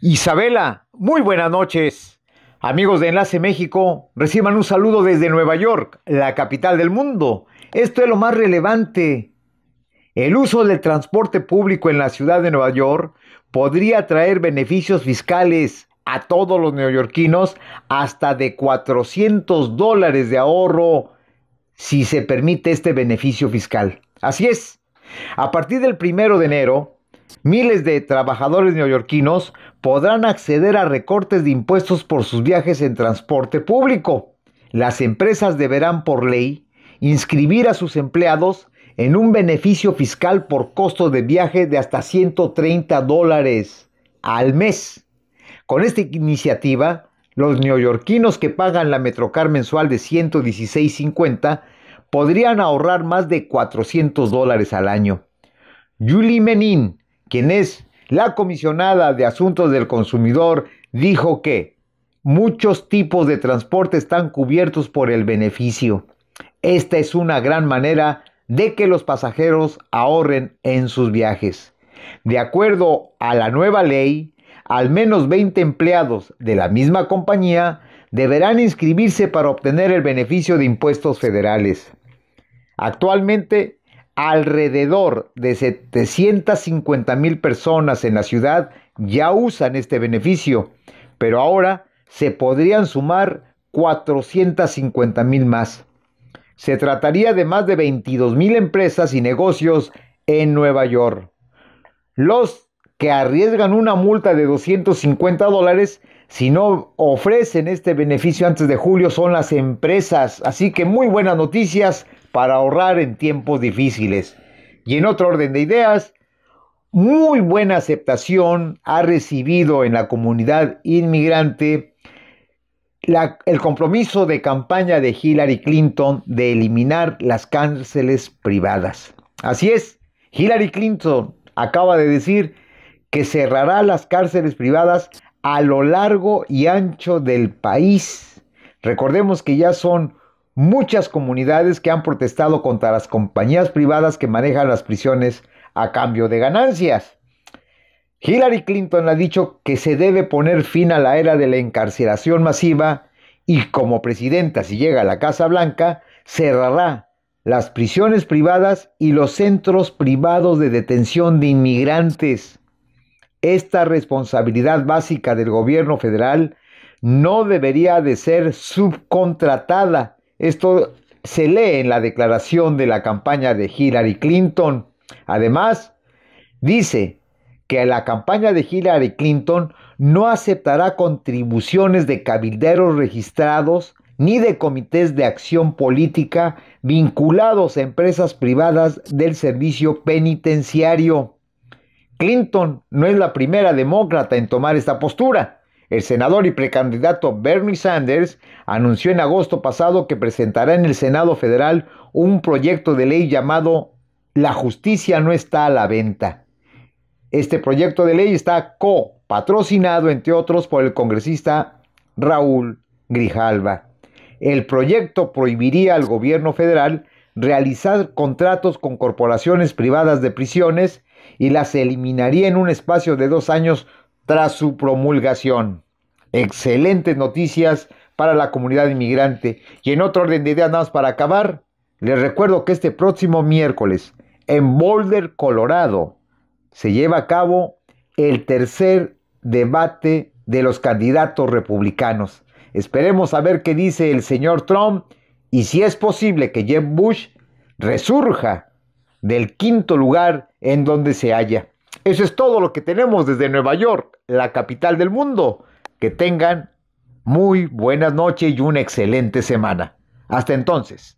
Isabela, muy buenas noches. Amigos de Enlace México, reciban un saludo desde Nueva York, la capital del mundo. Esto es lo más relevante. El uso del transporte público en la ciudad de Nueva York podría traer beneficios fiscales a todos los neoyorquinos hasta de 400 dólares de ahorro si se permite este beneficio fiscal. Así es, a partir del primero de enero, Miles de trabajadores neoyorquinos podrán acceder a recortes de impuestos por sus viajes en transporte público. Las empresas deberán por ley inscribir a sus empleados en un beneficio fiscal por costo de viaje de hasta 130 dólares al mes. Con esta iniciativa, los neoyorquinos que pagan la Metrocar mensual de 116.50 podrían ahorrar más de 400 dólares al año. Julie Menin, quien es la comisionada de Asuntos del Consumidor, dijo que muchos tipos de transporte están cubiertos por el beneficio. Esta es una gran manera de que los pasajeros ahorren en sus viajes. De acuerdo a la nueva ley, al menos 20 empleados de la misma compañía deberán inscribirse para obtener el beneficio de impuestos federales. Actualmente, Alrededor de 750 mil personas en la ciudad ya usan este beneficio, pero ahora se podrían sumar 450 mil más. Se trataría de más de 22 mil empresas y negocios en Nueva York. Los que arriesgan una multa de 250 dólares si no ofrecen este beneficio antes de julio son las empresas. Así que muy buenas noticias para ahorrar en tiempos difíciles. Y en otro orden de ideas, muy buena aceptación ha recibido en la comunidad inmigrante el compromiso de campaña de Hillary Clinton de eliminar las cárceles privadas. Así es, Hillary Clinton acaba de decir que cerrará las cárceles privadas a lo largo y ancho del país. Recordemos que ya son muchas comunidades que han protestado contra las compañías privadas que manejan las prisiones a cambio de ganancias. Hillary Clinton ha dicho que se debe poner fin a la era de la encarcelación masiva y como presidenta si llega a la Casa Blanca, cerrará las prisiones privadas y los centros privados de detención de inmigrantes. Esta responsabilidad básica del gobierno federal no debería de ser subcontratada esto se lee en la declaración de la campaña de Hillary Clinton. Además, dice que la campaña de Hillary Clinton no aceptará contribuciones de cabilderos registrados ni de comités de acción política vinculados a empresas privadas del servicio penitenciario. Clinton no es la primera demócrata en tomar esta postura. El senador y precandidato Bernie Sanders anunció en agosto pasado que presentará en el Senado federal un proyecto de ley llamado La justicia no está a la venta. Este proyecto de ley está copatrocinado, entre otros, por el congresista Raúl Grijalva. El proyecto prohibiría al gobierno federal realizar contratos con corporaciones privadas de prisiones y las eliminaría en un espacio de dos años tras su promulgación. Excelentes noticias para la comunidad inmigrante. Y en otro orden de ideas, nada más para acabar, les recuerdo que este próximo miércoles, en Boulder, Colorado, se lleva a cabo el tercer debate de los candidatos republicanos. Esperemos a ver qué dice el señor Trump y si es posible que Jeb Bush resurja del quinto lugar en donde se halla. Eso es todo lo que tenemos desde Nueva York la capital del mundo. Que tengan muy buenas noches y una excelente semana. Hasta entonces.